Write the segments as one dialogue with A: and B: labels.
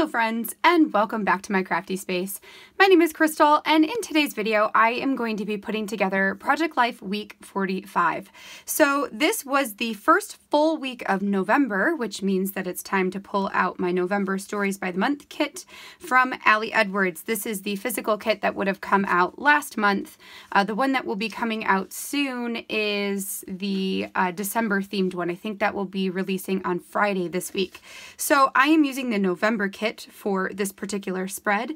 A: Hello friends and welcome back to my crafty space. My name is Crystal and in today's video I am going to be putting together Project Life week 45. So this was the first full week of November which means that it's time to pull out my November Stories by the Month kit from Allie Edwards. This is the physical kit that would have come out last month. Uh, the one that will be coming out soon is the uh, December themed one. I think that will be releasing on Friday this week. So I am using the November kit kit for this particular spread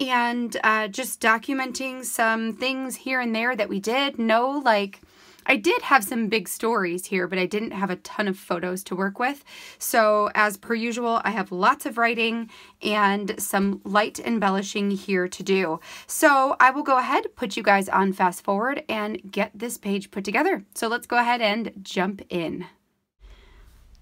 A: and uh, just documenting some things here and there that we did. No, like, I did have some big stories here, but I didn't have a ton of photos to work with. So as per usual, I have lots of writing and some light embellishing here to do. So I will go ahead, put you guys on fast forward and get this page put together. So let's go ahead and jump in.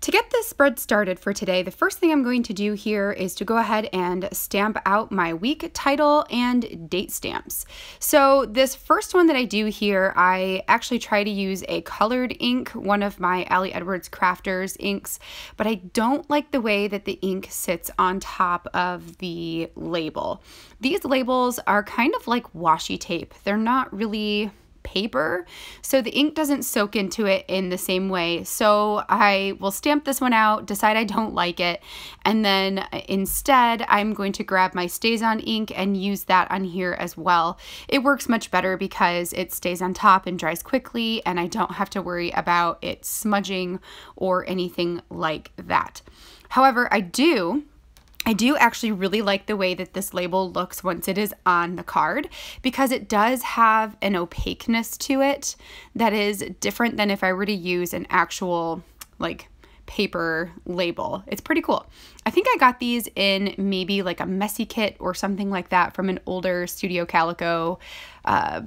A: To get this spread started for today, the first thing I'm going to do here is to go ahead and stamp out my week title and date stamps. So this first one that I do here, I actually try to use a colored ink, one of my Allie Edwards Crafters inks, but I don't like the way that the ink sits on top of the label. These labels are kind of like washi tape. They're not really paper. So the ink doesn't soak into it in the same way. So I will stamp this one out, decide I don't like it. And then instead I'm going to grab my stays on ink and use that on here as well. It works much better because it stays on top and dries quickly and I don't have to worry about it smudging or anything like that. However, I do I do actually really like the way that this label looks once it is on the card because it does have an opaqueness to it that is different than if I were to use an actual like paper label. It's pretty cool. I think I got these in maybe like a messy kit or something like that from an older Studio Calico, uh,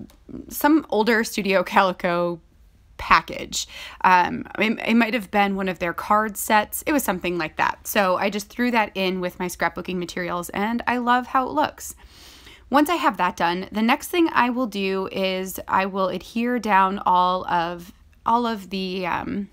A: some older Studio Calico package. Um, it, it might have been one of their card sets. It was something like that. So I just threw that in with my scrapbooking materials and I love how it looks. Once I have that done, the next thing I will do is I will adhere down all of all of the um,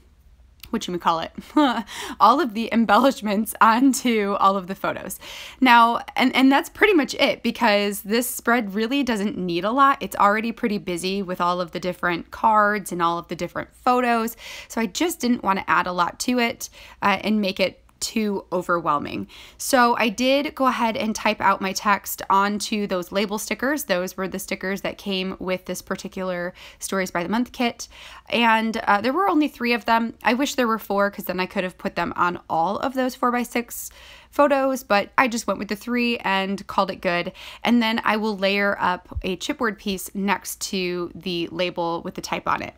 A: what you call it, all of the embellishments onto all of the photos. Now, and, and that's pretty much it because this spread really doesn't need a lot. It's already pretty busy with all of the different cards and all of the different photos. So I just didn't want to add a lot to it uh, and make it too overwhelming. So I did go ahead and type out my text onto those label stickers. Those were the stickers that came with this particular Stories by the Month kit. And uh, there were only three of them. I wish there were four because then I could have put them on all of those 4x6 photos, but I just went with the three and called it good. And then I will layer up a chipboard piece next to the label with the type on it.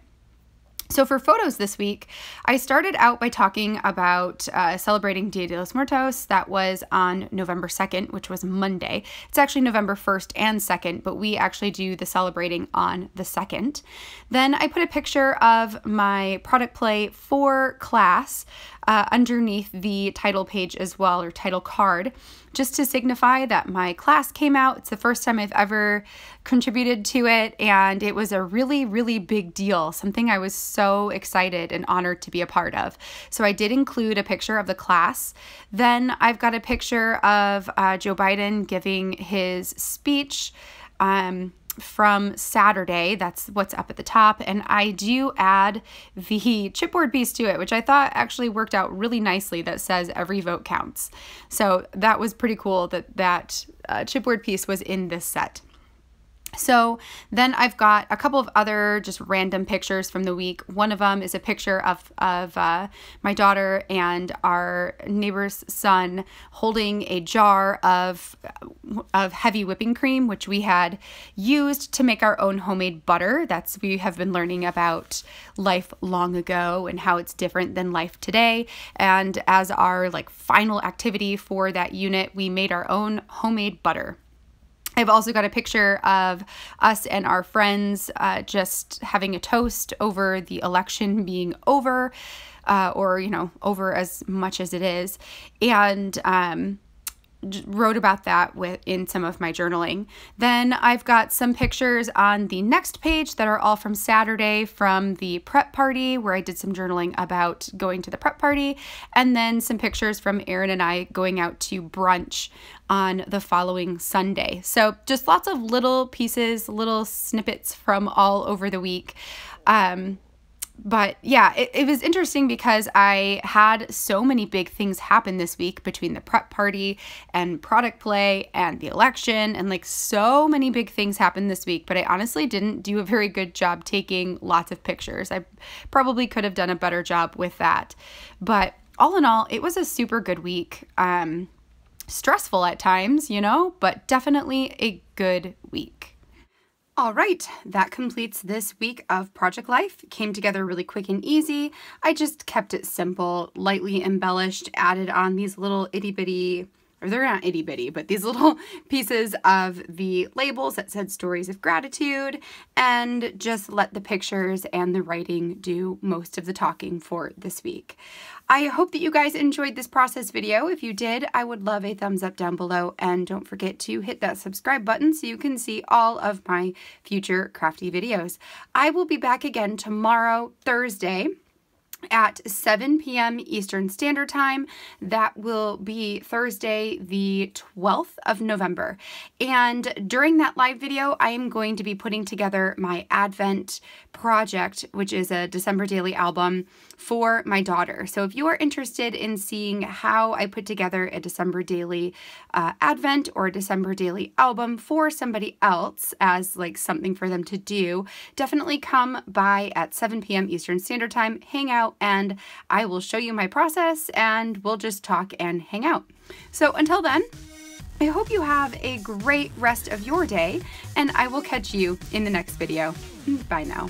A: So, for photos this week, I started out by talking about uh, celebrating Dia de los Muertos. That was on November 2nd, which was Monday. It's actually November 1st and 2nd, but we actually do the celebrating on the 2nd. Then I put a picture of my product play for class uh, underneath the title page as well, or title card, just to signify that my class came out. It's the first time I've ever contributed to it, and it was a really, really big deal, something I was so excited and honored to be a part of. So I did include a picture of the class. Then I've got a picture of uh, Joe Biden giving his speech. Um, from Saturday. That's what's up at the top. And I do add the chipboard piece to it, which I thought actually worked out really nicely that says every vote counts. So that was pretty cool that that uh, chipboard piece was in this set. So then I've got a couple of other just random pictures from the week. One of them is a picture of, of uh, my daughter and our neighbor's son holding a jar of, of heavy whipping cream, which we had used to make our own homemade butter. That's we have been learning about life long ago and how it's different than life today. And as our like final activity for that unit, we made our own homemade butter. I've also got a picture of us and our friends uh, just having a toast over the election being over, uh, or, you know, over as much as it is. And, um, wrote about that with in some of my journaling. Then I've got some pictures on the next page that are all from Saturday from the prep party where I did some journaling about going to the prep party and then some pictures from Erin and I going out to brunch on the following Sunday. So just lots of little pieces, little snippets from all over the week. Um, but yeah, it, it, was interesting because I had so many big things happen this week between the prep party and product play and the election, and like so many big things happened this week. But I honestly didn't do a very good job taking lots of pictures. I probably could have done a better job with that. But all in all, it was a super good week. Um, stressful at times, you know, but definitely a good week. All right, that completes this week of Project Life. Came together really quick and easy. I just kept it simple, lightly embellished, added on these little itty bitty or they're not itty bitty, but these little pieces of the labels that said stories of gratitude and just let the pictures and the writing do most of the talking for this week. I hope that you guys enjoyed this process video. If you did, I would love a thumbs up down below and don't forget to hit that subscribe button so you can see all of my future crafty videos. I will be back again tomorrow, Thursday, at 7 p.m. Eastern Standard Time. That will be Thursday, the 12th of November. And during that live video, I am going to be putting together my Advent project, which is a December daily album for my daughter. So if you are interested in seeing how I put together a December daily uh, Advent or a December daily album for somebody else as like something for them to do, definitely come by at 7 p.m. Eastern Standard Time, hang out out and I will show you my process and we'll just talk and hang out. So until then, I hope you have a great rest of your day and I will catch you in the next video. Bye now.